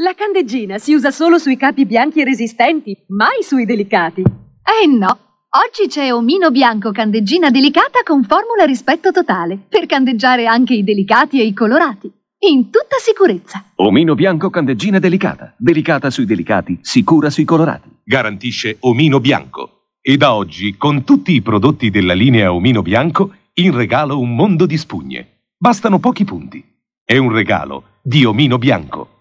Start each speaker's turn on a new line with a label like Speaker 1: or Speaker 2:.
Speaker 1: La candeggina si usa solo sui capi bianchi e resistenti, mai sui delicati. Eh no! Oggi c'è omino bianco candeggina delicata con formula rispetto totale, per candeggiare anche i delicati e i colorati. In tutta sicurezza.
Speaker 2: Omino bianco candeggina delicata. Delicata sui delicati, sicura sui colorati. Garantisce Omino bianco.
Speaker 3: E da oggi, con tutti i prodotti della linea Omino bianco, in regalo un mondo
Speaker 4: di spugne. Bastano pochi punti. È un regalo di Omino bianco.